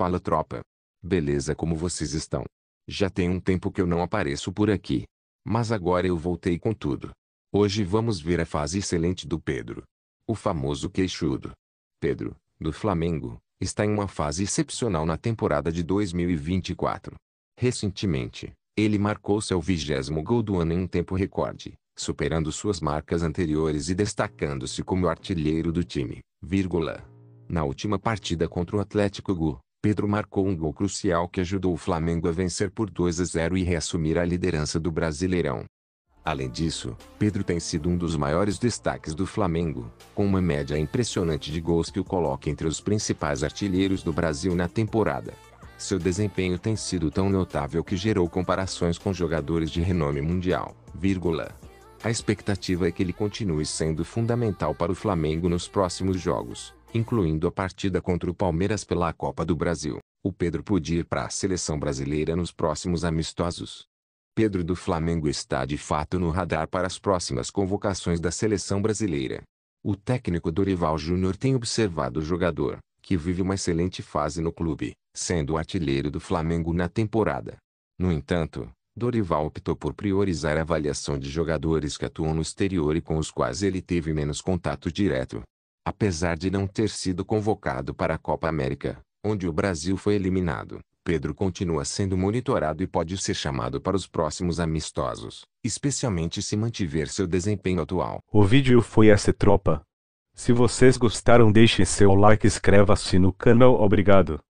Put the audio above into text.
Fala tropa. Beleza como vocês estão? Já tem um tempo que eu não apareço por aqui. Mas agora eu voltei com tudo. Hoje vamos ver a fase excelente do Pedro. O famoso queixudo. Pedro, do Flamengo, está em uma fase excepcional na temporada de 2024. Recentemente, ele marcou seu vigésimo gol do ano em um tempo recorde, superando suas marcas anteriores e destacando-se como artilheiro do time. Vírgula. Na última partida contra o Atlético Gu, Pedro marcou um gol crucial que ajudou o Flamengo a vencer por 2 a 0 e reassumir a liderança do Brasileirão. Além disso, Pedro tem sido um dos maiores destaques do Flamengo, com uma média impressionante de gols que o coloca entre os principais artilheiros do Brasil na temporada. Seu desempenho tem sido tão notável que gerou comparações com jogadores de renome mundial, vírgula. A expectativa é que ele continue sendo fundamental para o Flamengo nos próximos jogos incluindo a partida contra o Palmeiras pela Copa do Brasil. O Pedro podia ir para a seleção brasileira nos próximos amistosos. Pedro do Flamengo está de fato no radar para as próximas convocações da seleção brasileira. O técnico Dorival Júnior tem observado o jogador, que vive uma excelente fase no clube, sendo o artilheiro do Flamengo na temporada. No entanto, Dorival optou por priorizar a avaliação de jogadores que atuam no exterior e com os quais ele teve menos contato direto. Apesar de não ter sido convocado para a Copa América, onde o Brasil foi eliminado, Pedro continua sendo monitorado e pode ser chamado para os próximos amistosos, especialmente se mantiver seu desempenho atual. O vídeo foi essa tropa. Se vocês gostaram deixe seu like e inscreva-se no canal. Obrigado.